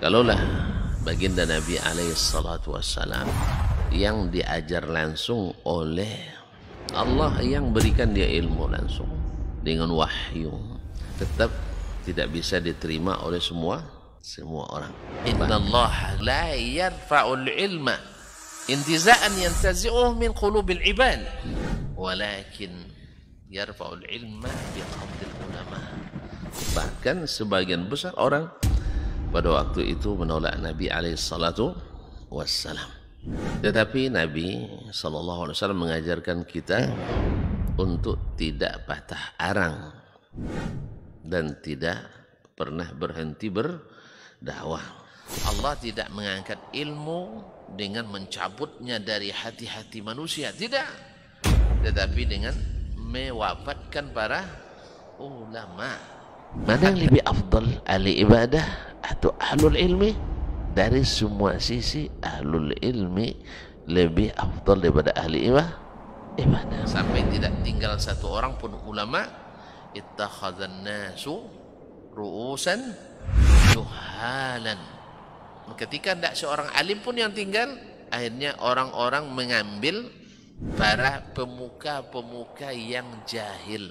Kalaulah baginda Nabi alaihi salatu wassalam yang diajar langsung oleh Allah yang berikan dia ilmu langsung dengan wahyu tetap tidak bisa diterima oleh semua semua orang. Inna Allah la yarfa'ul ilma intiza'an yantazi'uhu min qulubil ibad walakin yarfa'ul ilma biqabdil ulama. Bahkan sebagian besar orang pada waktu itu menolak Nabi alaihissalatu wassalam. Tetapi Nabi SAW mengajarkan kita untuk tidak patah arang dan tidak pernah berhenti berdakwah. Allah tidak mengangkat ilmu dengan mencabutnya dari hati-hati manusia, tidak. Tetapi dengan mewafatkan para ulama. Mana yang lebih afdal, ahli ibadah itu ahlul ilmi dari semua sisi ahlul ilmi lebih afdal daripada ahli iman ibadah sampai tidak tinggal satu orang pun ulama ittakhadhan nasu ru'usan juhalan ketika tidak seorang alim pun yang tinggal akhirnya orang-orang mengambil para pemuka-pemuka yang jahil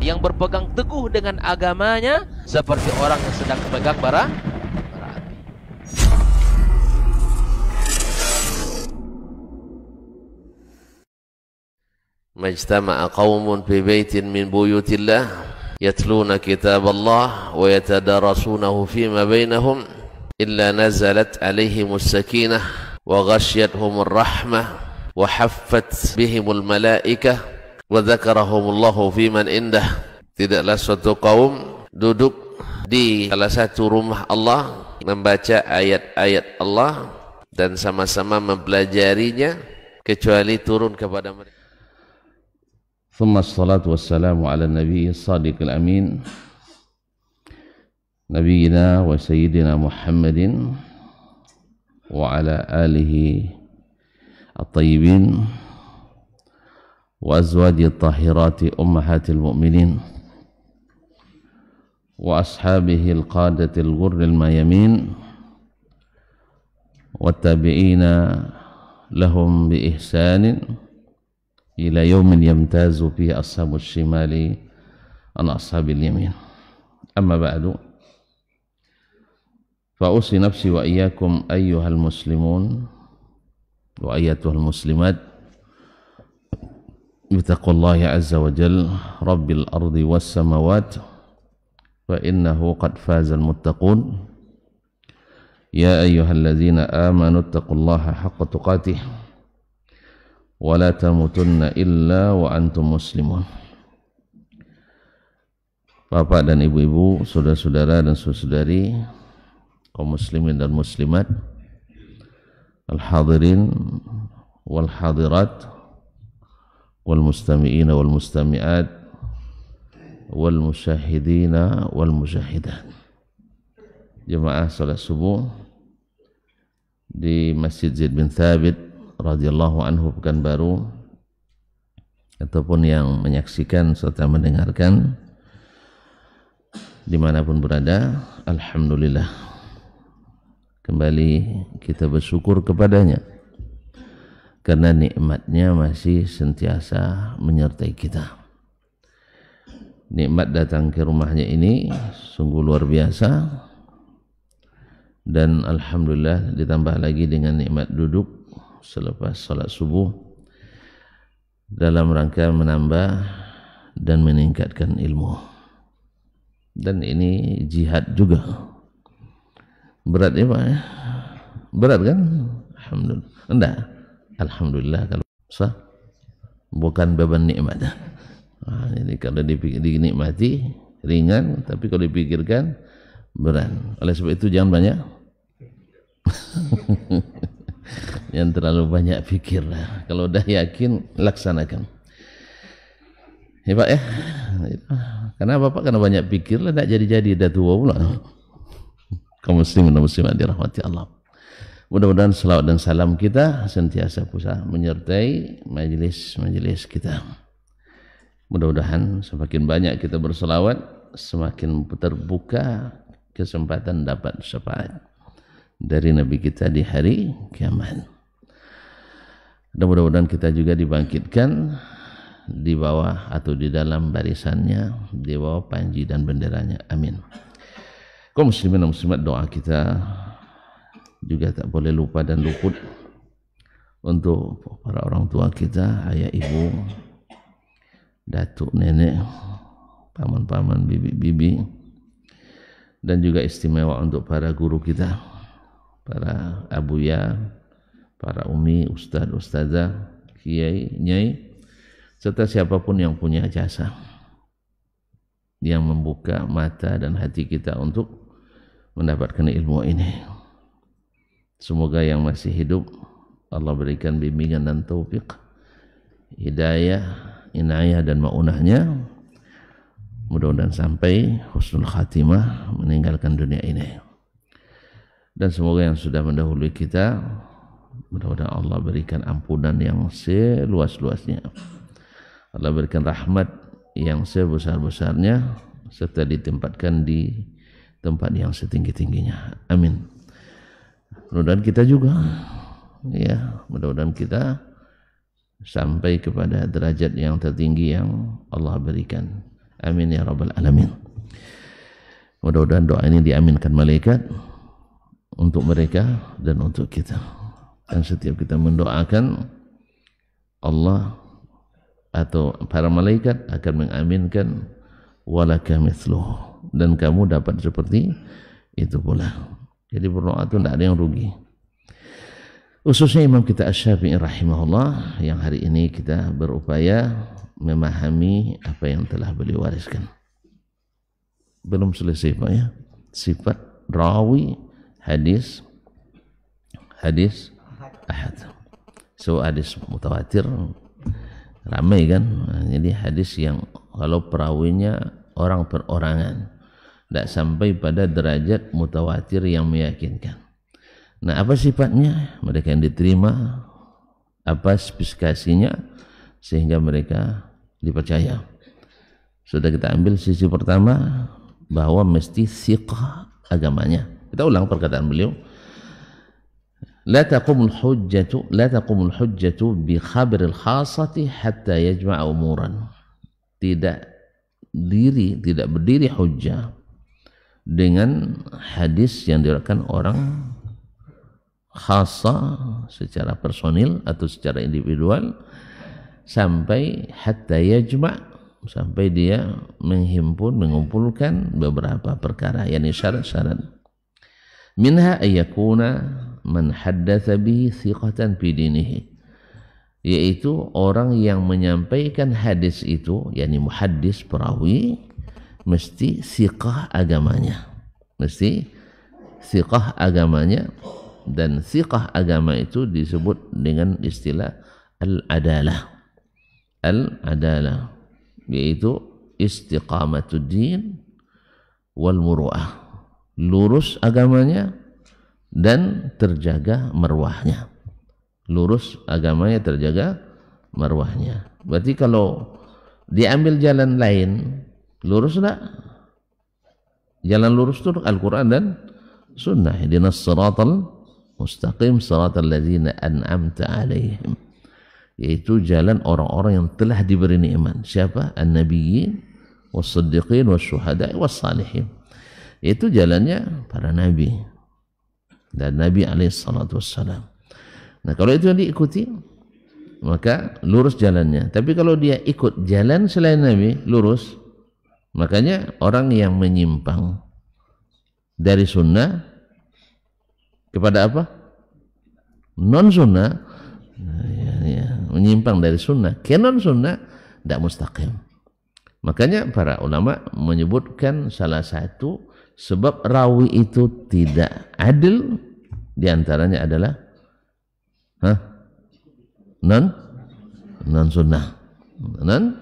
yang berpegang teguh dengan agamanya seperti orang yang sedang memegang bara api. Majtama'a qaumun fi baitin min buyutillah yatluna kitab Allah wa yatadarasunahu fima bainahum illa nazalat alaihim as-sakinah wa ghashiyatuhum ar-rahmah wa haffat bihim wa dzakarahumullahu fi man indah tidaklah suatu kaum duduk di salah satu rumah Allah membaca ayat-ayat Allah dan sama-sama mempelajarinya kecuali turun kepada mereka ثم الصلاة والسلام على النبي الصادق الأمين نبينا وسيدنا محمد وعلى آله الطيبين وأزواج الطاهرات أمهات المؤمنين وأصحابه القادة الغر الميمين والتابعين لهم بإحسان إلى يوم يمتاز فيه أصحاب الشمال عن أصحاب اليمين أما بعد فأوصي نفسي وإياكم أيها المسلمون وأيتها المسلمات بتقوى الله عز وجل رب الأرض والسماوات فإنه قد فاز المتقون يا أيها الذين آمنوا اتقوا الله حق تقاته ولا تموتن إلا وأنتم مسلمون Bapak dan ibu-ibu, saudara-saudara dan saudari kaum muslimin dan muslimat, al-hadirin wal hadirat والمستمعين والمستمعات والمشاهدين والمشاهدات jemaah salat subuh di Masjid Zaid bin Thabit radhiyallahu anhu Pekanbaru ataupun yang menyaksikan serta mendengarkan dimanapun berada Alhamdulillah kembali kita bersyukur kepadanya karena nikmatnya masih sentiasa menyertai kita nikmat datang ke rumahnya ini sungguh luar biasa dan Alhamdulillah ditambah lagi dengan nikmat duduk selepas salat subuh dalam rangka menambah dan meningkatkan ilmu dan ini jihad juga berat ya Pak ya berat kan Alhamdulillah enggak Alhamdulillah kalau bisa bukan beban nikmat. Nah, jadi kalau dinikmati ringan, tapi kalau dipikirkan berat. Oleh sebab itu jangan banyak yang terlalu banyak pikir lah. Kalau udah yakin laksanakan. Ya Pak ya. Karena Bapak karena banyak pikir lah tidak jadi-jadi dah tua pula. Kaum muslimin dan muslimat dirahmati Allah. Mudah-mudahan selawat dan salam kita sentiasa pusat menyertai majelis-majelis kita. Mudah-mudahan semakin banyak kita berselawat, semakin terbuka kesempatan dapat syafaat dari Nabi kita di hari kiamat. Dan mudah-mudahan kita juga dibangkitkan di bawah atau di dalam barisannya, di bawah panji dan benderanya. Amin. Kau muslimin dan muslimat doa kita juga tak boleh lupa dan luput untuk para orang tua kita, ayah ibu, datuk nenek, paman-paman, bibi-bibi dan juga istimewa untuk para guru kita, para abuya, para umi, ustadz ustazah, kiai, nyai serta siapapun yang punya jasa yang membuka mata dan hati kita untuk mendapatkan ilmu ini. Semoga yang masih hidup Allah berikan bimbingan dan taufik, hidayah, inayah dan maunahnya. Mudah-mudahan sampai husnul khatimah meninggalkan dunia ini. Dan semoga yang sudah mendahului kita mudah-mudahan Allah berikan ampunan yang seluas-luasnya. Allah berikan rahmat yang sebesar-besarnya serta ditempatkan di tempat yang setinggi-tingginya. Amin. Mudah-mudahan kita juga ya, mudah-mudahan kita sampai kepada derajat yang tertinggi yang Allah berikan. Amin ya rabbal alamin. Mudah-mudahan doa ini diaminkan malaikat untuk mereka dan untuk kita. Dan setiap kita mendoakan Allah atau para malaikat akan mengaminkan walaka mithluh dan kamu dapat seperti itu pula. Jadi berdoa itu tidak ada yang rugi. Khususnya Imam kita Asy-Syafi'i rahimahullah yang hari ini kita berupaya memahami apa yang telah beliau wariskan. Belum selesai Pak ya. Sifat rawi hadis hadis ahad. So hadis mutawatir ramai kan. Nah, jadi hadis yang kalau perawinya orang perorangan tidak sampai pada derajat mutawatir yang meyakinkan. Nah, apa sifatnya? Mereka yang diterima, apa spesifikasinya sehingga mereka dipercaya. Sudah kita ambil sisi pertama bahwa mesti siqah agamanya. Kita ulang perkataan beliau. لا تقوم الحجة لا تقوم الحجة بخبر الخاصة حتى يجمع أمورا. Tidak diri, tidak berdiri hujah dengan hadis yang diriwayatkan orang khasa secara personil atau secara individual sampai hatta yajma' sampai dia menghimpun mengumpulkan beberapa perkara yakni syarat-syarat minha ayakuna man haddatsa bihi thiqatan fi dinihi yaitu orang yang menyampaikan hadis itu yakni muhaddis perawi mesti siqah agamanya mesti siqah agamanya dan siqah agama itu disebut dengan istilah al-adalah al-adalah yaitu istiqamatud din wal muruah lurus agamanya dan terjaga marwahnya lurus agamanya terjaga marwahnya berarti kalau diambil jalan lain Lurus enggak? Jalan lurus itu Al-Quran dan Sunnah. Dinas siratal mustaqim siratal ladzina an'amta alaihim. Yaitu jalan orang-orang yang telah diberi nikmat. Siapa? An-Nabiyyin, was-siddiqin, was-syuhada, was-salihin. Itu jalannya para nabi dan Nabi alaihi salatu wassalam. Nah, kalau itu yang diikuti, maka lurus jalannya. Tapi kalau dia ikut jalan selain Nabi, lurus, Makanya orang yang menyimpang dari sunnah kepada apa? Non sunnah, ya, ya. menyimpang dari sunnah ke non sunnah tidak mustaqim. Makanya para ulama menyebutkan salah satu sebab rawi itu tidak adil diantaranya adalah non non sunnah non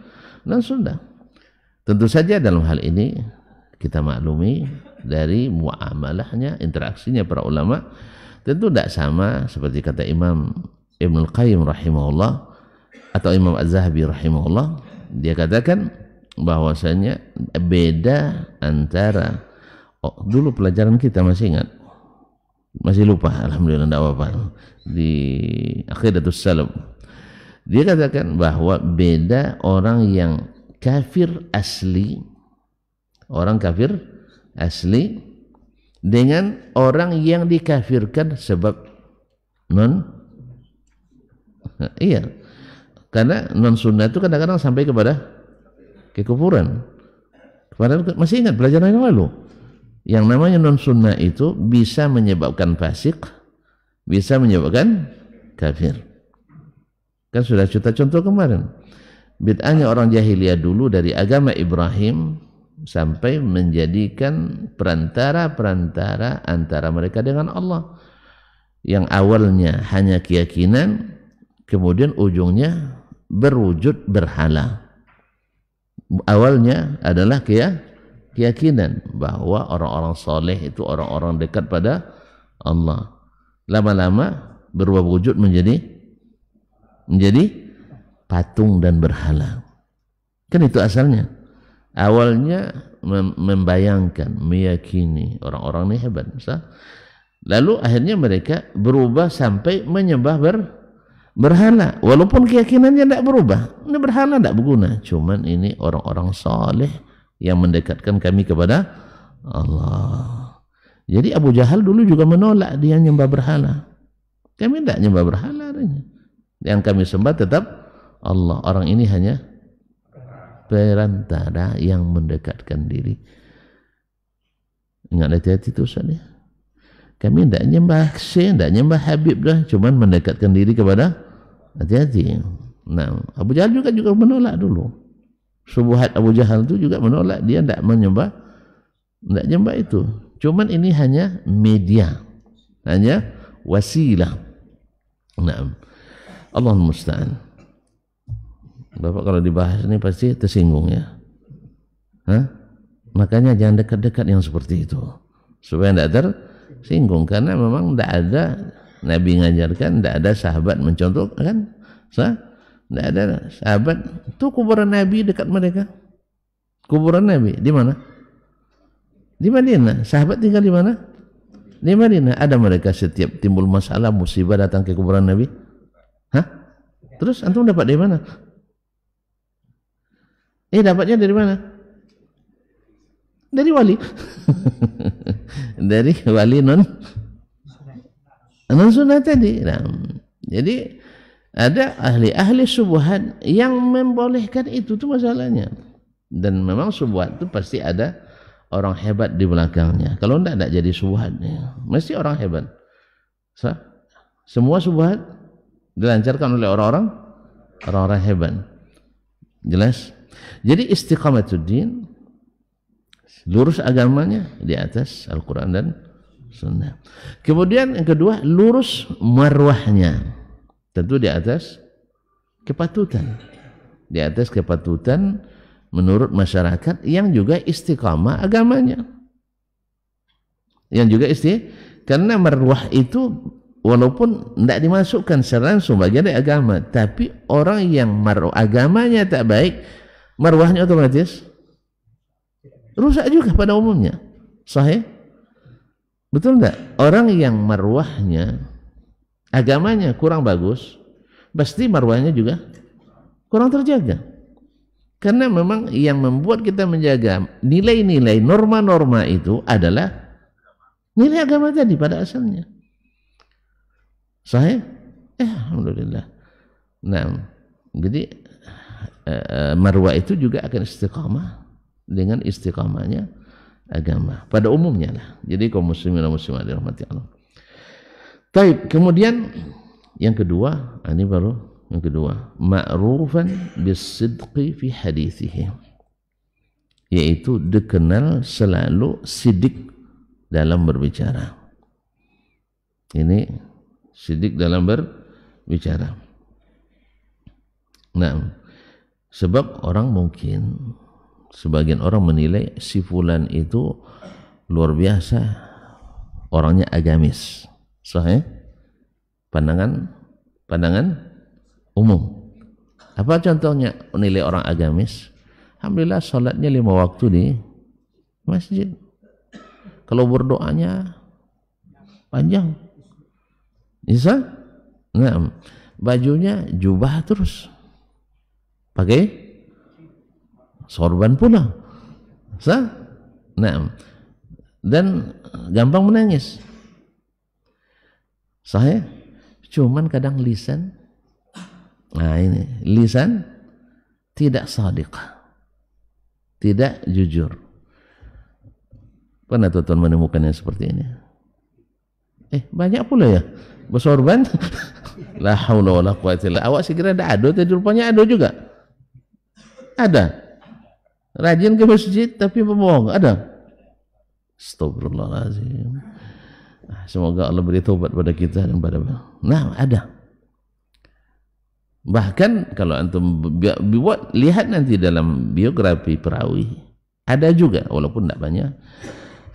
non sunnah Tentu saja dalam hal ini kita maklumi dari muamalahnya, interaksinya para ulama tentu tidak sama seperti kata Imam Ibnu Qayyim rahimahullah atau Imam Az-Zahabi rahimahullah dia katakan bahwasanya beda antara oh, dulu pelajaran kita masih ingat masih lupa alhamdulillah tidak apa-apa di akhiratus salam dia katakan bahwa beda orang yang kafir asli orang kafir asli dengan orang yang dikafirkan sebab non iya karena non sunnah itu kadang-kadang sampai kepada kekufuran kepada masih ingat pelajaran yang lalu yang namanya non sunnah itu bisa menyebabkan fasik bisa menyebabkan kafir kan sudah cerita contoh kemarin bid'ahnya orang jahiliyah dulu dari agama Ibrahim sampai menjadikan perantara-perantara antara mereka dengan Allah yang awalnya hanya keyakinan kemudian ujungnya berwujud berhala awalnya adalah keyakinan bahwa orang-orang soleh itu orang-orang dekat pada Allah lama-lama berubah wujud menjadi menjadi patung dan berhala. Kan itu asalnya. Awalnya membayangkan, meyakini orang-orang ini hebat. Misal. Lalu akhirnya mereka berubah sampai menyembah ber berhala. Walaupun keyakinannya tidak berubah. Ini berhala tidak berguna. Cuman ini orang-orang soleh yang mendekatkan kami kepada Allah. Jadi Abu Jahal dulu juga menolak dia menyembah berhala. Kami tidak menyembah berhala. Yang kami sembah tetap Allah. Orang ini hanya perantara yang mendekatkan diri. Ingat hati-hati itu Ustaz ya. Kami tidak nyembah Syekh, tidak nyembah Habib dah, cuman mendekatkan diri kepada hati-hati. Nah, Abu Jahal juga juga menolak dulu. Subuhat Abu Jahal itu juga menolak, dia tidak menyembah tidak nyembah itu. Cuman ini hanya media. Hanya wasilah. Nah, Allah musta'an. Bapak kalau dibahas ini pasti tersinggung ya. Hah? Makanya jangan dekat-dekat yang seperti itu. Supaya tidak tersinggung. Karena memang tidak ada Nabi ngajarkan, tidak ada sahabat mencontoh kan? Sah? Tidak ada sahabat. Itu kuburan Nabi dekat mereka. Kuburan Nabi di mana? Di Madinah. Sahabat tinggal di mana? Di Madinah. Ada mereka setiap timbul masalah musibah datang ke kuburan Nabi. Hah? Terus antum dapat dari mana? Eh dapatnya dari mana? Dari wali. dari wali non non sunnah tadi. Nah, jadi ada ahli-ahli subuhan yang membolehkan itu tuh masalahnya. Dan memang subuhan itu pasti ada orang hebat di belakangnya. Kalau enggak enggak jadi subuhan ya. Mesti orang hebat. Sah? Semua subuhan dilancarkan oleh orang-orang orang-orang hebat. Jelas? Jadi din lurus agamanya di atas Al-Qur'an dan sunnah. Kemudian yang kedua, lurus marwahnya. Tentu di atas kepatutan. Di atas kepatutan menurut masyarakat yang juga istiqamah agamanya. Yang juga isti karena marwah itu walaupun tidak dimasukkan secara langsung bagian dari agama, tapi orang yang marwah agamanya tak baik, marwahnya otomatis rusak juga pada umumnya. Sahih? Betul enggak? Orang yang marwahnya agamanya kurang bagus, pasti marwahnya juga kurang terjaga. Karena memang yang membuat kita menjaga nilai-nilai norma-norma itu adalah nilai agama tadi pada asalnya. Saya, eh, alhamdulillah. Nah, jadi Eh, eh, Marwa itu juga akan istiqamah dengan istiqamahnya agama pada umumnya lah. Jadi kaum muslimin dan muslimat dirahmati Allah. Taib. Kemudian yang kedua, ah, ini baru yang kedua, ma'rufan bisidqi fi hadithihi. Yaitu dikenal selalu sidik dalam berbicara. Ini sidik dalam berbicara. Nah, Sebab orang mungkin sebagian orang menilai si fulan itu luar biasa orangnya agamis. Sahih? Pandangan pandangan umum. Apa contohnya nilai orang agamis? Alhamdulillah sholatnya lima waktu di masjid. Kalau berdoanya panjang. Bisa? Nah, bajunya jubah terus pakai sorban pula sah nah dan gampang menangis saya cuman kadang lisan nah ini lisan tidak sadiq tidak jujur pernah tuan menemukannya seperti ini eh banyak pula ya bersorban la haula wala quwata illa awak segera ada ado tadi rupanya ado juga ada. Rajin ke masjid tapi pembohong, ada. Astagfirullahaladzim. Ah, semoga Allah beri taubat pada kita dan pada Nah, ada. Bahkan kalau antum buat lihat nanti dalam biografi perawi ada juga walaupun tidak banyak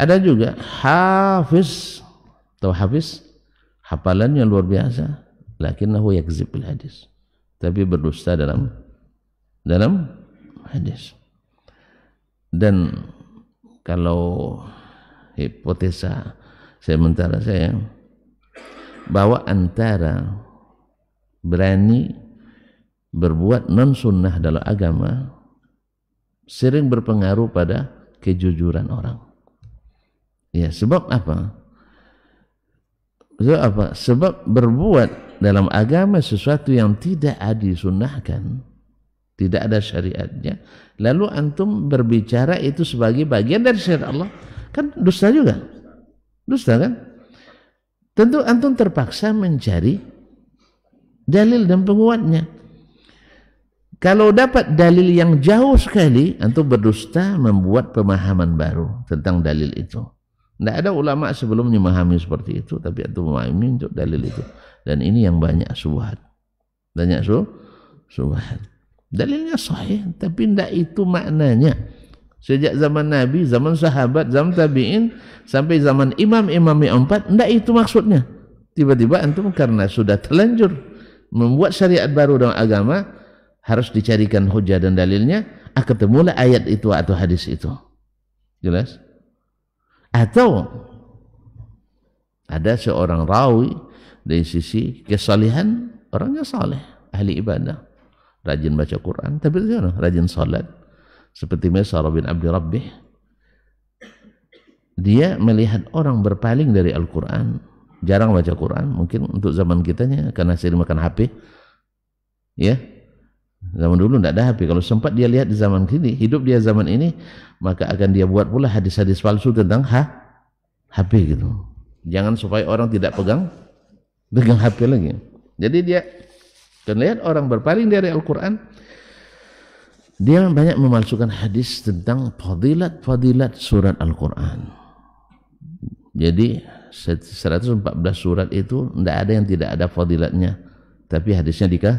ada juga hafiz atau hafiz hafalannya luar biasa lakinnahu yakzib bil hadis tapi berdusta dalam dalam hadis. Dan kalau hipotesa sementara saya bahwa antara berani berbuat non sunnah dalam agama sering berpengaruh pada kejujuran orang. Ya, sebab apa? Sebab apa? Sebab berbuat dalam agama sesuatu yang tidak disunahkan tidak ada syariatnya lalu antum berbicara itu sebagai bagian dari syariat Allah kan dusta juga dusta kan tentu antum terpaksa mencari dalil dan penguatnya kalau dapat dalil yang jauh sekali antum berdusta membuat pemahaman baru tentang dalil itu tidak ada ulama sebelumnya memahami seperti itu, tapi antum memahami untuk dalil itu. Dan ini yang banyak subhat. Banyak su Dalilnya sahih, tapi tidak itu maknanya. Sejak zaman Nabi, zaman sahabat, zaman tabi'in, sampai zaman imam-imam yang empat, tidak itu maksudnya. Tiba-tiba antum karena sudah terlanjur membuat syariat baru dalam agama, harus dicarikan hujah dan dalilnya, ah, ketemulah ayat itu atau hadis itu. Jelas? Atau ada seorang rawi dari sisi kesalehan, orangnya saleh, ahli ibadah rajin baca Quran, tapi rajin salat. Seperti Misal bin Abdi Rabbih, dia melihat orang berpaling dari Al-Quran, jarang baca Quran, mungkin untuk zaman kitanya karena sering makan HP, ya zaman dulu tidak ada HP kalau sempat dia lihat di zaman kini hidup dia zaman ini maka akan dia buat pula hadis-hadis palsu tentang ha, HP gitu jangan supaya orang tidak pegang pegang HP lagi jadi dia dan lihat orang berpaling dari Al-Quran, dia banyak memalsukan hadis tentang fadilat-fadilat surat Al-Quran. Jadi 114 surat itu tidak ada yang tidak ada fadilatnya. Tapi hadisnya dika,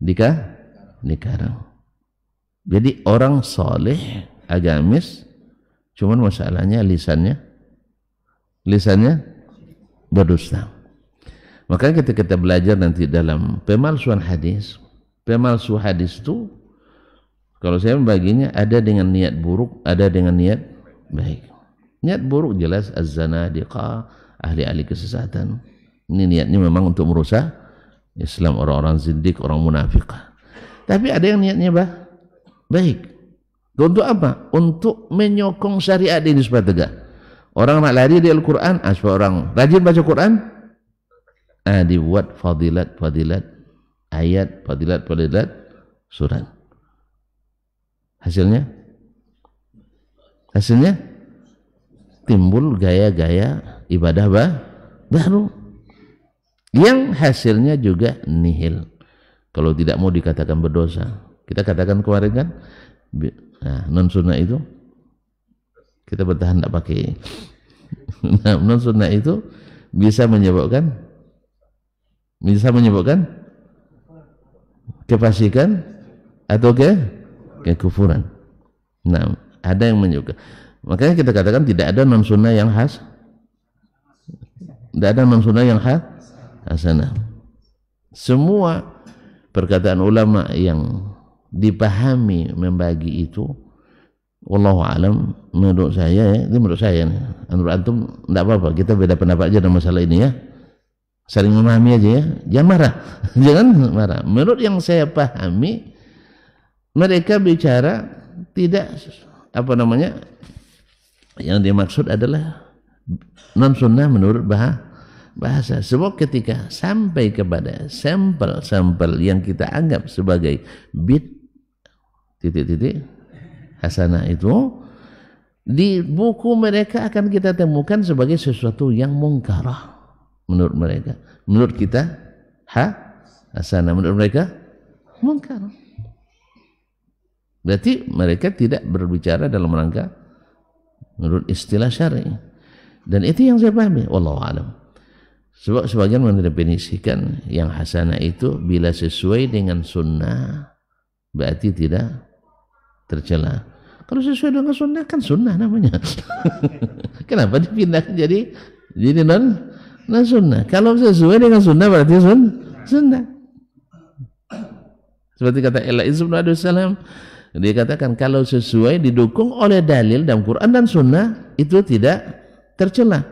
dika, dikarang. Jadi orang soleh, agamis, cuman masalahnya lisannya, lisannya berdusta. Maka ketika kita belajar nanti dalam pemalsuan hadis, pemalsu hadis itu kalau saya membaginya ada dengan niat buruk, ada dengan niat baik. Niat buruk jelas az-zanadiqa, ahli-ahli kesesatan. Ini niatnya memang untuk merusak Islam orang-orang zindik, orang munafik. Tapi ada yang niatnya bah, baik. Untuk apa? Untuk menyokong syariat di Nisbah Tegak. Orang nak lari dari Al-Quran, asal ah, orang rajin baca Quran, uh, eh, dibuat fadilat-fadilat ayat, fadilat-fadilat surat. Hasilnya? Hasilnya? Timbul gaya-gaya ibadah bah, baru. Yang hasilnya juga nihil. Kalau tidak mau dikatakan berdosa. Kita katakan kemarin kan, nah, non sunnah itu, kita bertahan tidak pakai. nah, non sunnah itu bisa menyebabkan bisa menyebutkan kefasikan atau ke kekufuran. Nah, ada yang menyebutkan. Makanya kita katakan tidak ada non sunnah yang khas. Tidak ada non sunnah yang khas. Hasanah. Semua perkataan ulama yang dipahami membagi itu Allah alam menurut saya ya, ini menurut saya nih. Menurut antum enggak apa-apa, kita beda pendapat aja dalam masalah ini ya saling memahami aja ya jangan marah jangan marah menurut yang saya pahami mereka bicara tidak apa namanya yang dimaksud adalah non sunnah menurut bahasa bahasa sebab ketika sampai kepada sampel-sampel yang kita anggap sebagai bit titik-titik hasanah itu di buku mereka akan kita temukan sebagai sesuatu yang mungkarah menurut mereka. Menurut kita ha hasanah menurut mereka mungkar. Berarti mereka tidak berbicara dalam rangka menurut istilah syar'i. Dan itu yang saya pahami, wallahu alam. Sebab sebagian mendefinisikan yang hasanah itu bila sesuai dengan sunnah berarti tidak tercela. Kalau sesuai dengan sunnah kan sunnah namanya. Kenapa dipindah jadi jadi non Nah sunnah. Kalau sesuai dengan sunnah berarti sun, sunnah. Seperti kata Elais bin Salam, dia katakan kalau sesuai didukung oleh dalil dan Quran dan sunnah itu tidak tercela.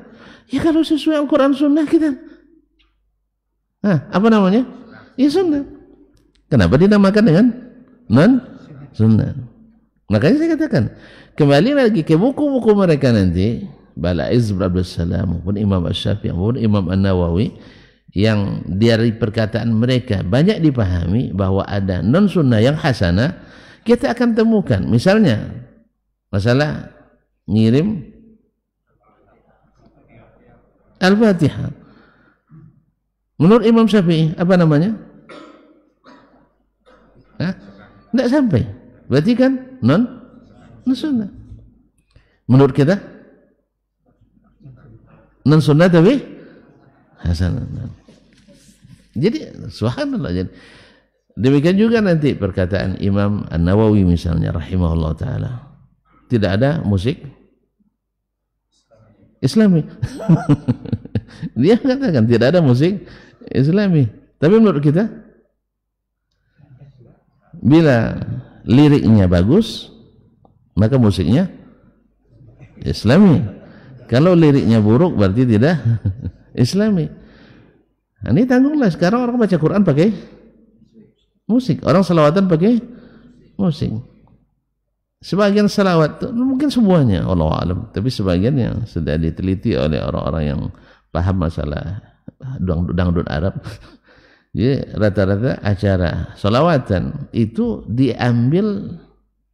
Ya kalau sesuai Al-Quran sunnah kita, nah, apa namanya? Ya sunnah. Kenapa dinamakan dengan non sunnah? Makanya saya katakan kembali lagi ke buku-buku mereka nanti Balaiz bin Abdul Salam maupun Imam Ash syafii maupun Imam An-Nawawi yang dari perkataan mereka banyak dipahami bahwa ada non sunnah yang hasanah kita akan temukan misalnya masalah ngirim Al-Fatihah menurut Imam Syafi'i apa namanya Hah? tidak sampai berarti kan non, non sunnah menurut kita non sunnah tapi hasanah. Jadi subhanallah. Jadi, demikian juga nanti perkataan Imam An Nawawi misalnya rahimahullah taala. Tidak ada musik Islami. Dia katakan tidak ada musik Islami. Tapi menurut kita bila liriknya bagus maka musiknya Islami. Kalau liriknya buruk berarti tidak islami. Nah, ini tanggunglah sekarang orang baca Quran pakai musik, orang salawatan pakai musik. Sebagian selawat mungkin semuanya Allah alam, tapi sebagian yang sudah diteliti oleh orang-orang yang paham masalah dangdut, dangdut Arab. Jadi rata-rata acara salawatan itu diambil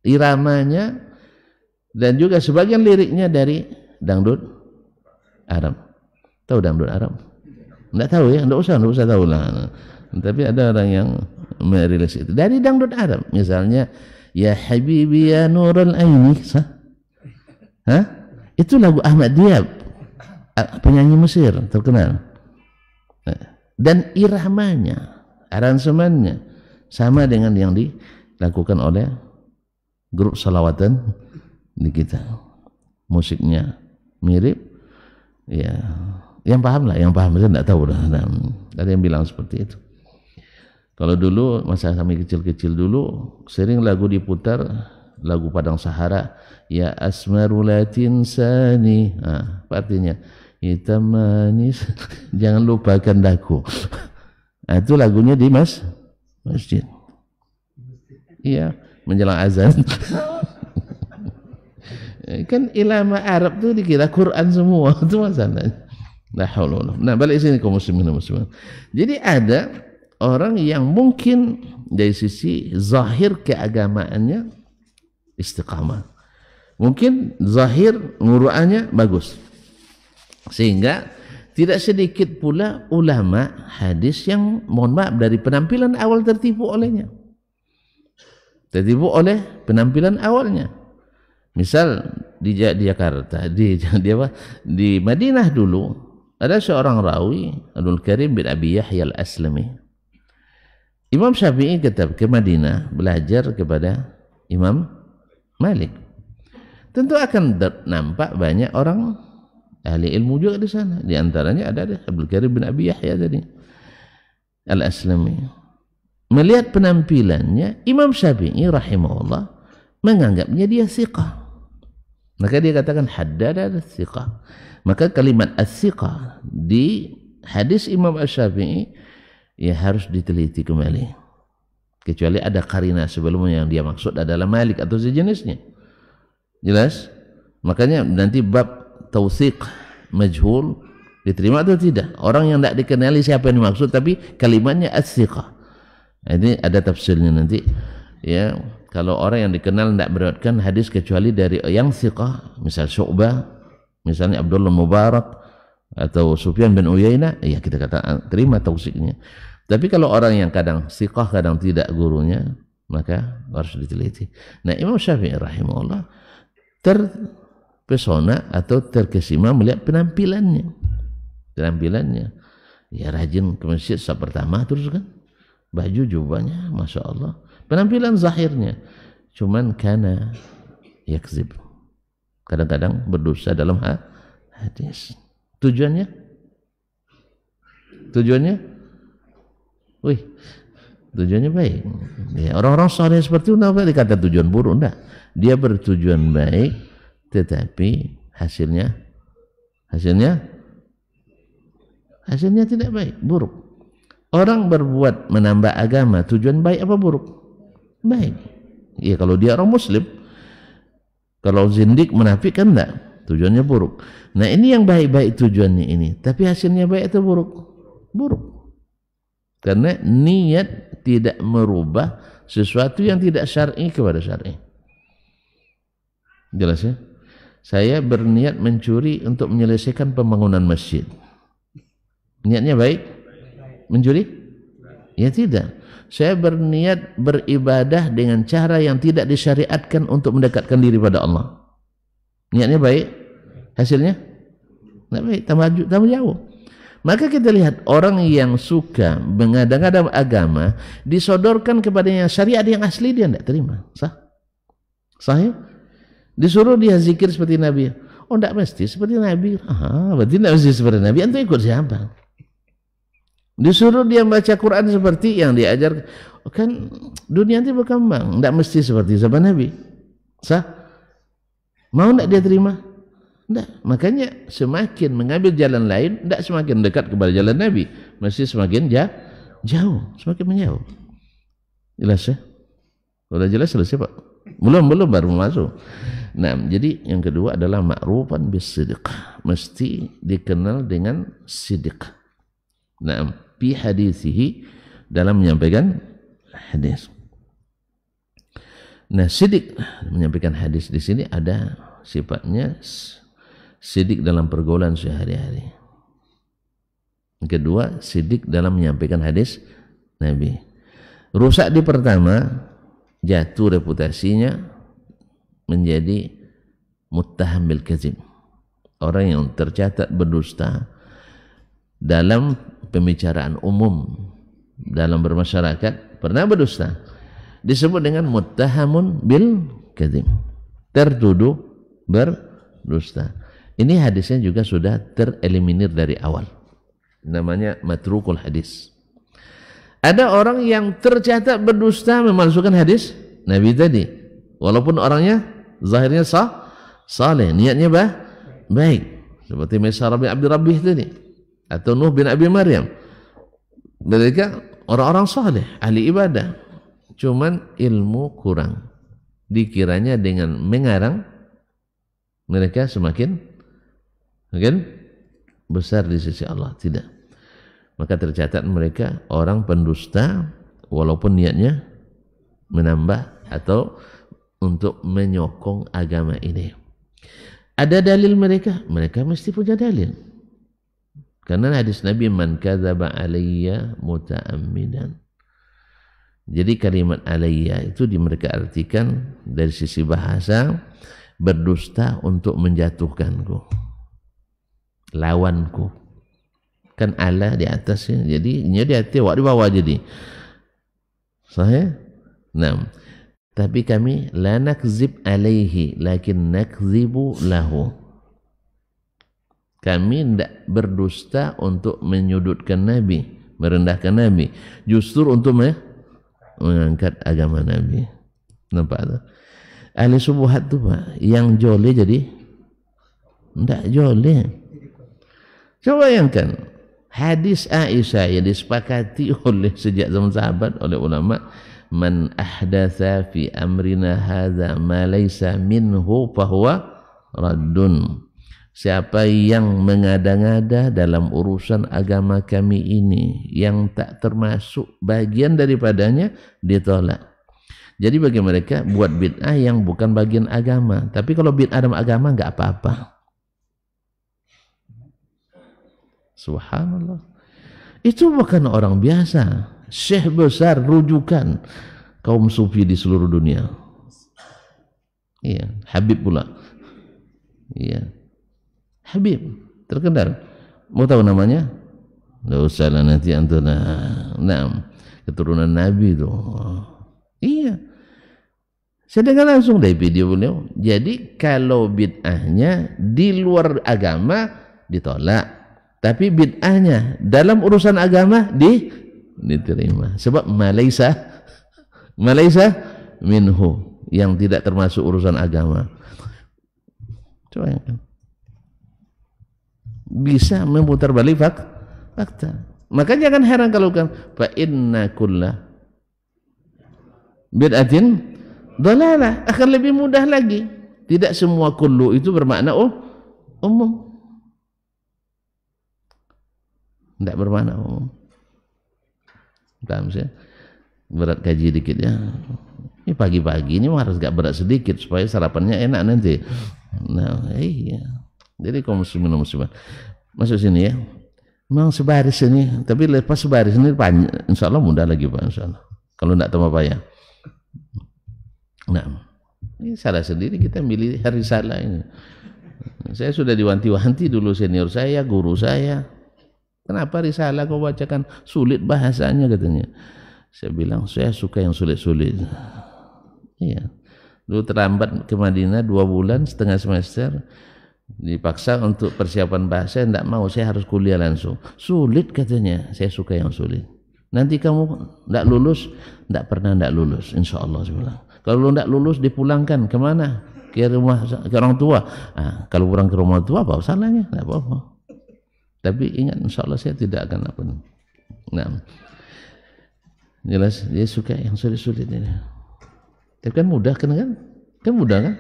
iramanya dan juga sebagian liriknya dari dangdut Arab. Tahu dangdut Arab? Enggak tahu ya, enggak usah, enggak usah tahu lah. Tapi ada orang yang merilis itu dari dangdut Arab. Misalnya ya habibi ya nurul aini, sah? Hah? Itu lagu Ahmad Diab. Penyanyi Mesir terkenal. Dan irahmanya, aransemennya sama dengan yang dilakukan oleh grup salawatan di kita musiknya mirip ya yang paham lah yang paham saya tidak tahu lah nah, ada yang bilang seperti itu kalau dulu masa kami kecil-kecil dulu sering lagu diputar lagu Padang Sahara ya asmarulatin sani nah, artinya hitam manis jangan lupakan daku nah, itu lagunya di mas masjid iya menjelang azan kan ilama Arab tuh dikira Quran semua itu masalahnya la nah balik sini kaum muslimin muslimat jadi ada orang yang mungkin dari sisi zahir keagamaannya istiqamah mungkin zahir muruannya bagus sehingga tidak sedikit pula ulama hadis yang mohon maaf dari penampilan awal tertipu olehnya. Tertipu oleh penampilan awalnya. Misal di, di Jakarta, di, di apa? Di Madinah dulu ada seorang rawi Abdul Karim bin Abi Yahya Al-Aslami. Imam Syafi'i ketab ke Madinah belajar kepada Imam Malik. Tentu akan nampak banyak orang ahli ilmu juga di sana. Di antaranya ada, ada Abdul Karim bin Abi Yahya tadi Al-Aslami. Melihat penampilannya Imam Syafi'i rahimahullah menganggapnya dia siqah. Maka dia katakan haddada as-siqah. Maka kalimat as di hadis Imam Asy-Syafi'i ya harus diteliti kembali. Kecuali ada karina sebelumnya yang dia maksud adalah Malik atau sejenisnya. Jelas? Makanya nanti bab tausiq majhul diterima atau tidak. Orang yang tidak dikenali siapa yang dimaksud tapi kalimatnya as-siqah. Ini ada tafsirnya nanti ya kalau orang yang dikenal tidak meriwayatkan hadis kecuali dari yang siqah, misal Syu'bah, misalnya Abdullah Mubarak atau Sufyan bin Uyainah, ya kita kata ah, terima tausiknya. Tapi kalau orang yang kadang siqah, kadang tidak gurunya, maka harus diteliti. Nah, Imam Syafi'i rahimahullah terpesona atau terkesima melihat penampilannya. Penampilannya. Ya rajin ke masjid saat pertama terus kan. Baju jubahnya, Masya Allah penampilan zahirnya cuman karena yakzib kadang-kadang berdosa dalam hadis tujuannya tujuannya wih tujuannya baik ya, orang-orang soleh seperti itu apa dikata tujuan buruk enggak dia bertujuan baik tetapi hasilnya hasilnya hasilnya tidak baik buruk orang berbuat menambah agama tujuan baik apa buruk baik ya kalau dia orang muslim kalau zindik menafikan enggak tujuannya buruk nah ini yang baik-baik tujuannya ini tapi hasilnya baik atau buruk buruk karena niat tidak merubah sesuatu yang tidak syar'i kepada syar'i jelas ya saya berniat mencuri untuk menyelesaikan pembangunan masjid niatnya baik mencuri ya tidak saya berniat beribadah dengan cara yang tidak disyariatkan untuk mendekatkan diri pada Allah. Niatnya baik, hasilnya tidak baik, tambah, tambah jauh. Maka kita lihat orang yang suka mengadang-adang agama disodorkan kepadanya syariat yang asli dia tidak terima. Sah? Sah ya? Disuruh dia zikir seperti Nabi. Oh tidak mesti seperti Nabi. Ah, berarti tidak mesti seperti Nabi. Antum ikut siapa? Disuruh dia baca Quran seperti yang diajar. Kan dunia nanti berkembang. Tidak mesti seperti zaman Nabi. Sah? Mau tidak dia terima? Tidak. Makanya semakin mengambil jalan lain, tidak semakin dekat kepada jalan Nabi. Mesti semakin jauh. Semakin menjauh. Jelas ya? Sudah jelas selesai ya, Pak? Belum, belum baru masuk. Nah, jadi yang kedua adalah ma'rufan bis Mesti dikenal dengan sidiq. Nah, fi hadisihi dalam menyampaikan hadis. Nah, sidik menyampaikan hadis di sini ada sifatnya sidik dalam pergaulan sehari-hari. Kedua, sidik dalam menyampaikan hadis Nabi. Rusak di pertama, jatuh reputasinya menjadi muttaham bil Orang yang tercatat berdusta dalam pembicaraan umum dalam bermasyarakat pernah berdusta disebut dengan muttahamun bil kadim tertuduh berdusta ini hadisnya juga sudah tereliminir dari awal namanya matrukul hadis ada orang yang tercatat berdusta memalsukan hadis Nabi tadi walaupun orangnya zahirnya sah saleh niatnya bah baik seperti Rabi Abdi Abdurrabbih tadi atau Nuh bin Abi Maryam mereka orang-orang soleh ahli ibadah cuman ilmu kurang dikiranya dengan mengarang mereka semakin mungkin besar di sisi Allah tidak maka tercatat mereka orang pendusta walaupun niatnya menambah atau untuk menyokong agama ini ada dalil mereka mereka mesti punya dalil karena hadis Nabi man kadzaba alayya muta'ammidan. Jadi kalimat alayya itu di mereka artikan dari sisi bahasa berdusta untuk menjatuhkanku. Lawanku. Kan ala di atasnya. Jadi ini di atas, ya, di bawah jadi. Sahih? Nah. Tapi kami la nakzib alaihi lakin nakzibu lahu. Kami tidak berdusta untuk menyudutkan Nabi, merendahkan Nabi. Justru untuk mengangkat agama Nabi. Nampak tak? Ahli subuhat tu Pak, yang joleh jadi tidak joleh. Coba bayangkan, hadis Aisyah yang disepakati oleh sejak zaman sahabat oleh ulama man ahdatha fi amrina hadza ma laysa minhu fahuwa raddun Siapa yang mengada-ngada dalam urusan agama kami ini yang tak termasuk bagian daripadanya ditolak. Jadi bagi mereka buat bid'ah yang bukan bagian agama. Tapi kalau bid'ah dalam agama nggak apa-apa. Subhanallah. Itu bukan orang biasa. Syekh besar rujukan kaum sufi di seluruh dunia. Iya, Habib pula. Iya. Habib terkenal mau tahu namanya nggak usah lah nanti antuna enam keturunan Nabi itu iya saya dengar langsung dari video beliau jadi kalau bid'ahnya di luar agama ditolak tapi bid'ahnya dalam urusan agama di diterima sebab Malaysia, Malaysia minhu yang tidak termasuk urusan agama coba yang bisa memutar balik fakta. Maka jangan heran kalau kan fa inna kulla bid'atin dalalah akan lebih mudah lagi. Tidak semua kullu itu bermakna oh umum. Tidak bermakna umum. Paham saya? Berat kaji dikit ya. Ini pagi-pagi ini harus gak berat sedikit supaya sarapannya enak nanti. Nah, iya. Jadi kaum muslimin muslimat. Masuk sini ya. Memang sebaris ini, tapi lepas sebaris ini banyak. Insya Allah mudah lagi Pak, insya Allah. Kalau tidak apa-apa ya. Nah, ini salah sendiri kita milih hari salah ini. Saya sudah diwanti-wanti dulu senior saya, guru saya. Kenapa risalah kau bacakan sulit bahasanya katanya. Saya bilang saya suka yang sulit-sulit. Iya. Dulu terlambat ke Madinah dua bulan setengah semester dipaksa untuk persiapan bahasa tidak mau saya harus kuliah langsung sulit katanya saya suka yang sulit nanti kamu tidak lulus tidak pernah tidak lulus insya Allah bilang kalau tidak lulus dipulangkan kemana ke rumah ke orang tua nah, kalau pulang ke rumah tua apa salahnya tidak apa, apa tapi ingat insya Allah saya tidak akan apa nah jelas dia suka yang sulit-sulit ini tapi kan mudah kan kan kan mudah kan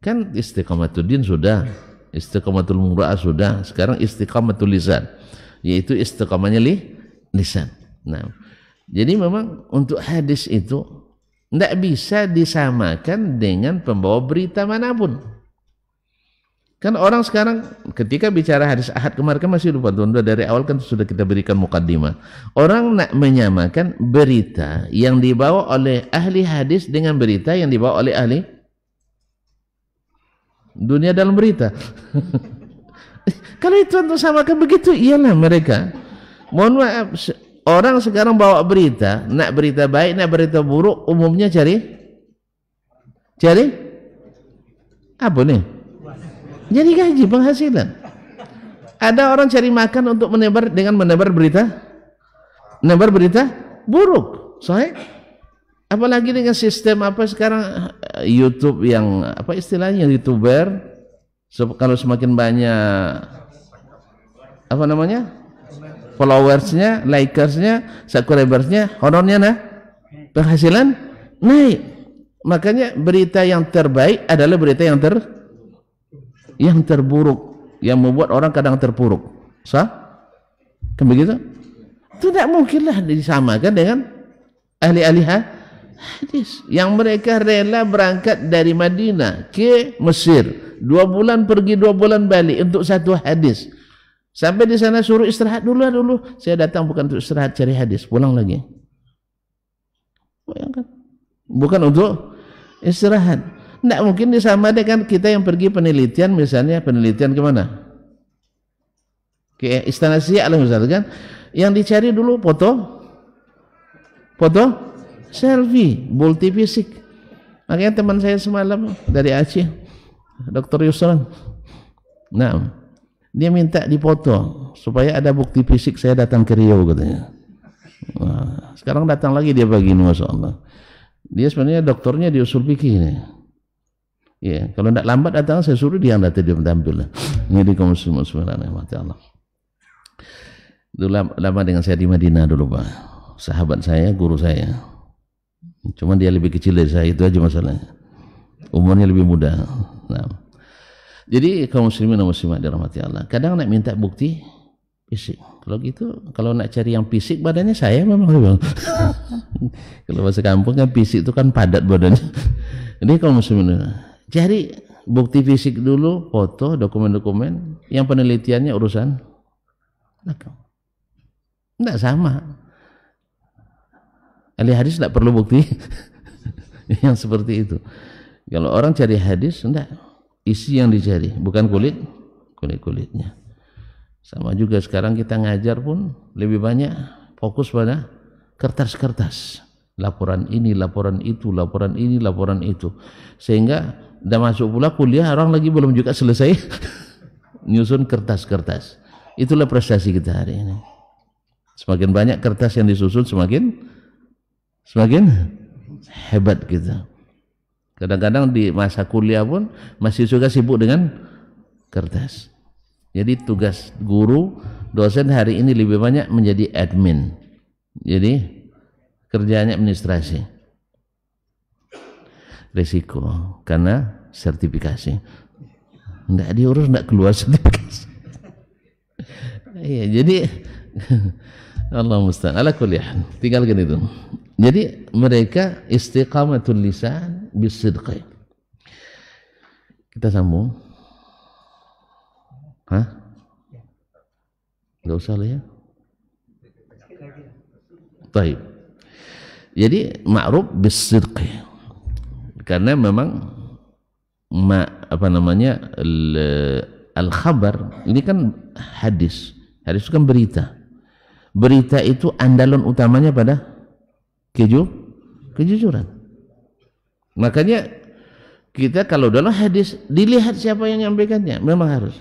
Kan din sudah, istiqamatul mura'ah sudah, sekarang istiqamatul lisan, yaitu istiqamahnya li, lisan. Nah, jadi memang untuk hadis itu tidak bisa disamakan dengan pembawa berita manapun. Kan orang sekarang ketika bicara hadis ahad kemarin kan masih lupa tuan dari awal kan sudah kita berikan mukaddimah. Orang nak menyamakan berita yang dibawa oleh ahli hadis dengan berita yang dibawa oleh ahli Dunia dalam berita. Kalau itu untuk sama kan begitu, iyalah mereka. Mohon maaf, orang sekarang bawa berita, nak berita baik, nak berita buruk, umumnya cari cari apa nih? Jadi gaji penghasilan. Ada orang cari makan untuk menebar dengan menebar berita, menebar berita buruk, soalnya Apalagi dengan sistem apa sekarang eh, YouTube yang apa istilahnya youtuber so, kalau semakin banyak apa namanya followersnya, likersnya, subscribersnya, honornya nah penghasilan naik. Makanya berita yang terbaik adalah berita yang ter yang terburuk yang membuat orang kadang terpuruk. Sah? Kan begitu? Tidak mungkinlah disamakan dengan ahli-ahli Hadis. Yang mereka rela berangkat dari Madinah ke Mesir. Dua bulan pergi, dua bulan balik untuk satu hadis. Sampai di sana suruh istirahat dulu ah, dulu. Saya datang bukan untuk istirahat cari hadis, pulang lagi. Bayangkan. Bukan untuk istirahat. Tidak mungkin disamakan kita yang pergi penelitian misalnya penelitian kemana? Ke Istana Siak lah misalnya kan. Yang dicari dulu foto, foto selfie multi fisik makanya teman saya semalam dari Aceh dokter Yusran nah dia minta dipoto supaya ada bukti fisik saya datang ke Rio katanya nah, sekarang datang lagi dia bagi ini Masya Allah dia sebenarnya dokternya diusul pikir ini ya kalau tidak lambat datang saya suruh dia yang datang dia tampil ini di komisi Allah dulu lama dengan saya di Madinah dulu Pak sahabat saya guru saya Cuma dia lebih kecil dari saya itu aja masalahnya. Umurnya lebih muda. Nah. Jadi kaum muslimin dan muslimat dirahmati Allah. Kadang nak minta bukti fisik. Kalau gitu, kalau nak cari yang fisik badannya saya memang kalau bahasa kampung kan fisik itu kan padat badannya. Jadi kaum muslimin cari bukti fisik dulu, foto, dokumen-dokumen yang penelitiannya urusan belakang. Tidak sama ahli hadis tidak perlu bukti yang seperti itu kalau orang cari hadis enggak isi yang dicari bukan kulit kulit kulitnya sama juga sekarang kita ngajar pun lebih banyak fokus pada kertas-kertas laporan ini laporan itu laporan ini laporan itu sehingga udah masuk pula kuliah orang lagi belum juga selesai nyusun kertas-kertas itulah prestasi kita hari ini semakin banyak kertas yang disusun semakin semakin hebat kita. Kadang-kadang di masa kuliah pun masih suka sibuk dengan kertas. Jadi tugas guru, dosen hari ini lebih banyak menjadi admin. Jadi kerjanya administrasi. Risiko karena sertifikasi. Nggak diurus, nggak keluar sertifikasi. Iya, jadi Allah mustahil. Ala kuliah. Tinggalkan itu. Jadi mereka istiqamatul lisan bisidqi. Kita sambung. Hah? Gak usah lah ya. Baik. Jadi ma'ruf bisidqi. Karena memang ma, apa namanya al khabar ini kan hadis. Hadis itu kan berita. Berita itu andalan utamanya pada keju kejujuran makanya kita kalau dalam hadis dilihat siapa yang menyampaikannya memang harus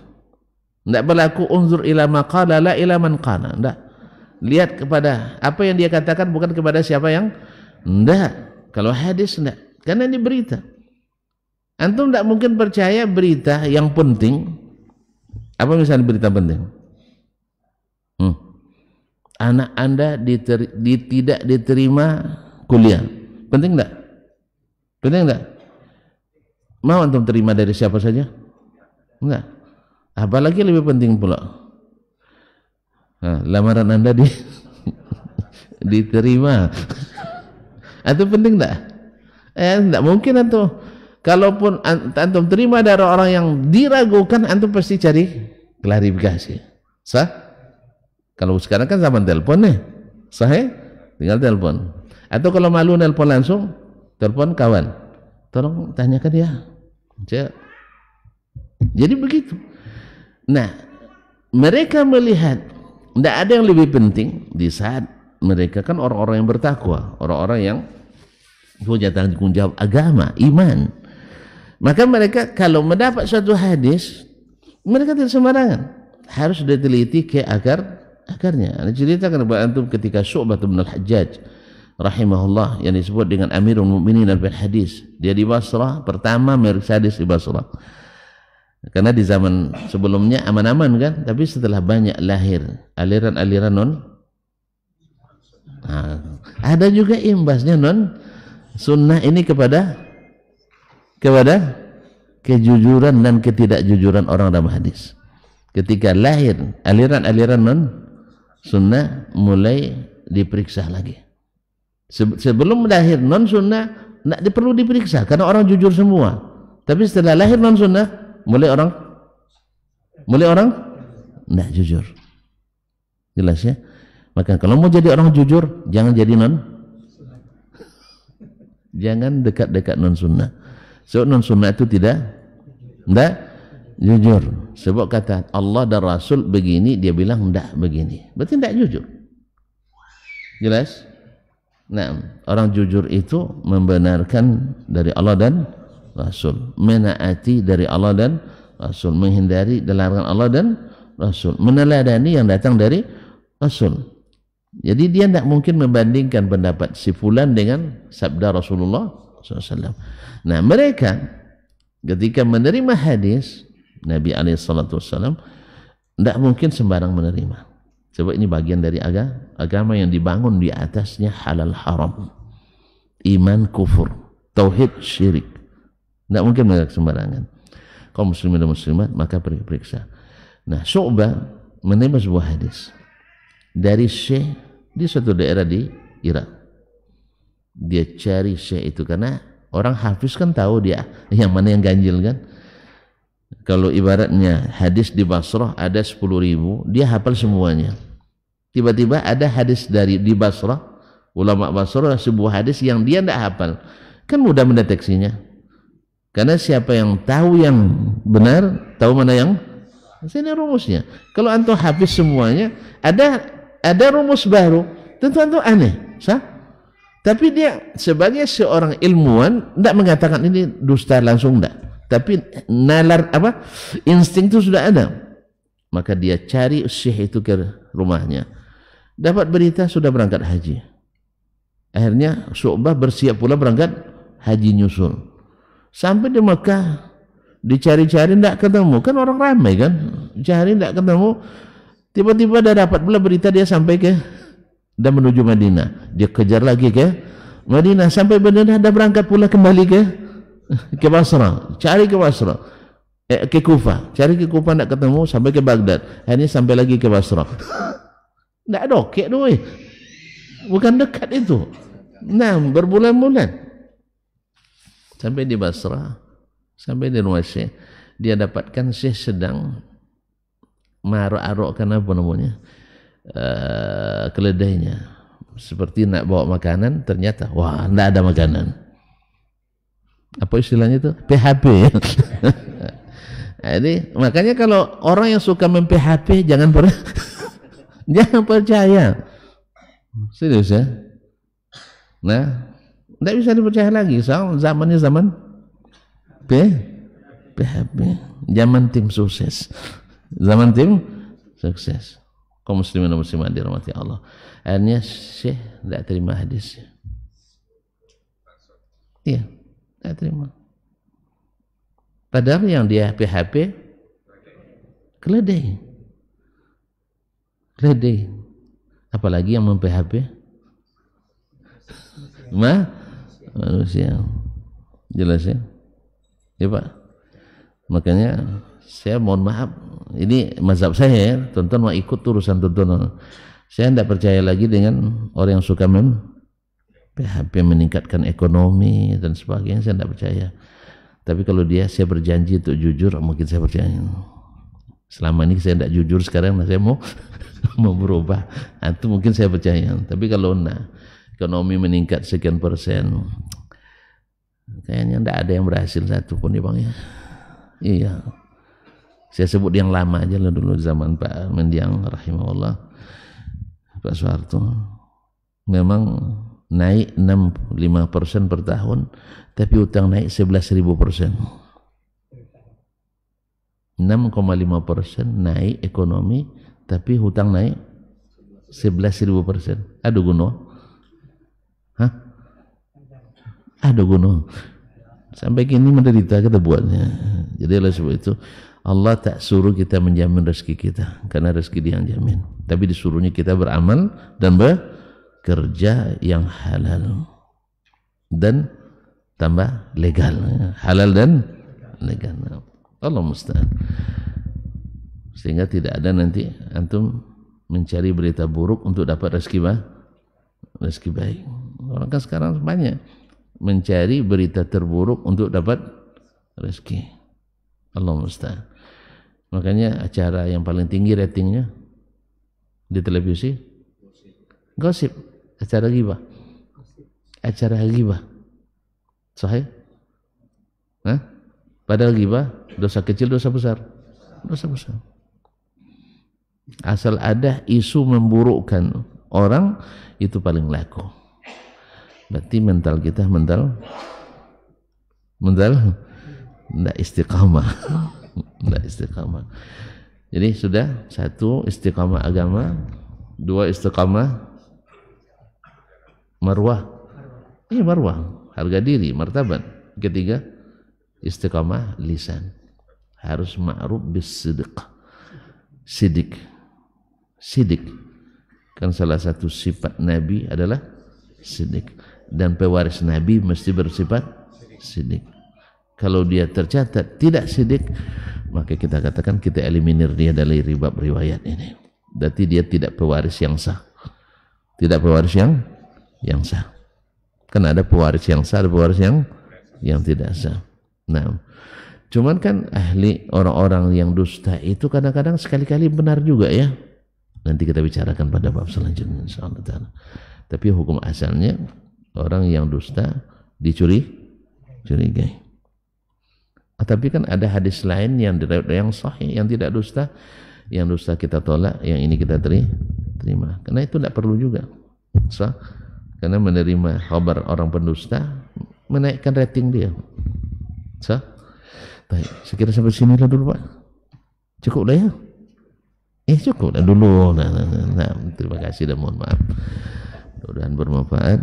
tidak berlaku unzur ila maqala la ila man tidak lihat kepada apa yang dia katakan bukan kepada siapa yang tidak kalau hadis tidak karena ini berita antum tidak mungkin percaya berita yang penting apa misalnya berita penting hmm anak Anda diteri, tidak diterima kuliah. Penting tidak Penting tidak Mau antum terima dari siapa saja? Enggak. Apalagi lebih penting pula. Nah, lamaran Anda di diterima. Itu penting tidak Eh, tidak mungkin atau Kalaupun antum terima dari orang yang diragukan, antum pasti cari klarifikasi. Sah? Kalau sekarang kan zaman telepon nih, sahih? Tinggal telepon. Atau kalau malu telepon langsung, telepon kawan. Tolong tanyakan ya. Jadi begitu. Nah, mereka melihat tidak ada yang lebih penting di saat mereka kan orang-orang yang bertakwa, orang-orang yang punya tanggung jawab agama, iman. Maka mereka kalau mendapat suatu hadis, mereka tidak sembarangan. Harus diteliti ke agar Akarnya. Ada cerita bahwa antum ketika Syu'bah bin Al-Hajjaj rahimahullah yang disebut dengan Amirul Mukminin al Hadis. Dia di pertama meriksa hadis di Karena di zaman sebelumnya aman-aman kan, tapi setelah banyak lahir aliran-aliran non nah, ada juga imbasnya non sunnah ini kepada kepada kejujuran dan ketidakjujuran orang dalam hadis. Ketika lahir aliran-aliran non sunnah mulai diperiksa lagi sebelum lahir non sunnah nak perlu diperiksa karena orang jujur semua tapi setelah lahir non sunnah mulai orang mulai orang tidak jujur jelas ya maka kalau mau jadi orang jujur jangan jadi non jangan dekat-dekat non sunnah so non sunnah itu tidak tidak jujur Sebab kata Allah dan Rasul begini, dia bilang tidak begini. Berarti tidak jujur. Jelas? Nah, orang jujur itu membenarkan dari Allah dan Rasul. Menaati dari Allah dan Rasul. Menghindari dilarang Allah dan Rasul. Meneladani yang datang dari Rasul. Jadi dia tidak mungkin membandingkan pendapat si Fulan dengan sabda Rasulullah SAW. Nah mereka ketika menerima hadis Nabi Wasallam tidak mungkin sembarang menerima sebab ini bagian dari agama agama yang dibangun di atasnya halal haram iman kufur tauhid syirik tidak mungkin menganggap sembarangan Kau muslimin dan muslimat maka periksa nah Syu'bah menerima sebuah hadis dari Syekh di suatu daerah di Irak dia cari Syekh itu karena orang hafiz kan tahu dia yang mana yang ganjil kan kalau ibaratnya hadis di Basrah ada 10 ribu, dia hafal semuanya. Tiba-tiba ada hadis dari di Basrah, ulama Basrah sebuah hadis yang dia tidak hafal. Kan mudah mendeteksinya. Karena siapa yang tahu yang benar, tahu mana yang sini rumusnya. Kalau antum habis semuanya, ada ada rumus baru, tentu antum aneh, sah? Tapi dia sebagai seorang ilmuwan tidak mengatakan ini dusta langsung tidak tapi nalar apa insting itu sudah ada maka dia cari syekh itu ke rumahnya dapat berita sudah berangkat haji akhirnya Syu'bah bersiap pula berangkat haji nyusul sampai di Mekah dicari-cari tidak ketemu kan orang ramai kan cari tidak ketemu tiba-tiba dah dapat pula berita dia sampai ke dan menuju Madinah dia kejar lagi ke Madinah sampai Madinah dah berangkat pula kembali ke ke Basra, cari ke Basra. Eh, ke Kufa, cari ke Kufa tidak ketemu sampai ke Baghdad. Akhirnya sampai lagi ke Basra. Tidak dokek duit. Bukan dekat itu. Nah, berbulan-bulan. Sampai di Basra, sampai di rumah Syekh, dia dapatkan Syekh sedang marok-arok karena apa namanya uh, keledainya seperti nak bawa makanan ternyata wah tidak ada makanan apa istilahnya itu PHP ya jadi makanya kalau orang yang suka mem-PHP jangan per jangan percaya serius ya nah tidak bisa dipercaya lagi soal zamannya zaman P PHP zaman tim sukses zaman tim sukses kaum muslimin dan muslimat dirahmati Allah akhirnya Syekh tidak terima hadisnya iya yeah. Tidak eh, terima padahal yang dia PHP keledai keledai apalagi yang mem-PHP ma manusia jelas ya ya pak makanya saya mohon maaf ini mazhab saya ya tonton mau ikut urusan tonton saya tidak percaya lagi dengan orang yang suka mem PHP meningkatkan ekonomi dan sebagainya saya tidak percaya tapi kalau dia saya berjanji untuk jujur mungkin saya percaya selama ini saya tidak jujur sekarang saya mau mau berubah nah, itu mungkin saya percaya tapi kalau enggak ekonomi meningkat sekian persen kayaknya tidak ada yang berhasil satu pun ya bang ya iya saya sebut yang lama aja lah dulu zaman Pak Mendiang rahimahullah Pak Soeharto memang naik 65 persen per tahun tapi utang naik 11.000 persen 6,5 persen naik ekonomi tapi hutang naik 11.000 persen aduh guno Hah? aduh guno sampai kini menderita kita buatnya jadi oleh sebab itu Allah tak suruh kita menjamin rezeki kita karena rezeki dia yang jamin tapi disuruhnya kita beramal dan ber kerja yang halal dan tambah legal halal dan legal Allah mustahil sehingga tidak ada nanti antum mencari berita buruk untuk dapat rezeki bah rezeki baik orang kan sekarang banyak mencari berita terburuk untuk dapat rezeki Allah mustahil makanya acara yang paling tinggi ratingnya di televisi gosip acara ghibah acara ghibah sahih Hah? padahal ghibah dosa kecil dosa besar dosa besar asal ada isu memburukkan orang itu paling laku berarti mental kita mental mental tidak istiqamah tidak istiqamah jadi sudah satu istiqamah agama dua istiqamah marwah ini eh, marwah harga diri martabat ketiga istiqamah lisan harus ma'ruf bis sidik sidik sidik kan salah satu sifat nabi adalah sidik dan pewaris nabi mesti bersifat sidik kalau dia tercatat tidak sidik maka kita katakan kita eliminir dia dari ribab riwayat ini berarti dia tidak pewaris yang sah tidak pewaris yang yang sah. Kan ada pewaris yang sah, ada pewaris yang yang tidak sah. Nah, cuman kan ahli orang-orang yang dusta itu kadang-kadang sekali-kali benar juga ya. Nanti kita bicarakan pada bab selanjutnya insyaallah taala. Tapi hukum asalnya orang yang dusta dicuri curigai. Ah, tapi kan ada hadis lain yang yang sahih yang tidak dusta, yang dusta kita tolak, yang ini kita terima. Karena itu tidak perlu juga. So, karena menerima kabar orang pendusta menaikkan rating dia so baik sekiranya sampai sini lah dulu pak cukup lah ya eh cukup lah dulu nah, nah, nah, nah. terima kasih dan mohon maaf mudah-mudahan bermanfaat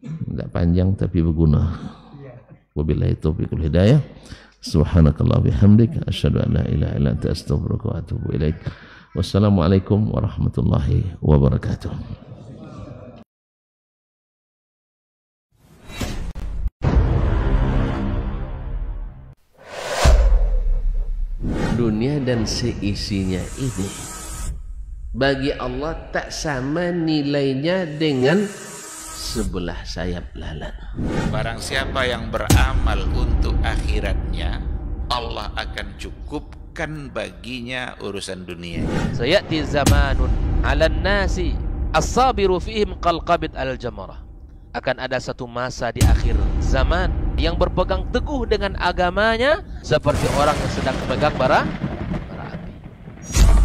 tidak panjang tapi berguna wabillahi taufiq wal hidayah subhanakallah bihamdik asyhadu an la ilaha illa anta astaghfiruka wa atubu ilaik warahmatullahi wabarakatuh dunia dan seisinya ini bagi Allah tak sama nilainya dengan sebelah sayap lalat. Barang siapa yang beramal untuk akhiratnya, Allah akan cukupkan baginya urusan dunia. Sayati zamanun 'alan nasi as-sabiru fihim qalqabit al-jamarah. Akan ada satu masa di akhir zaman yang berpegang teguh dengan agamanya seperti orang yang sedang memegang bara bara api.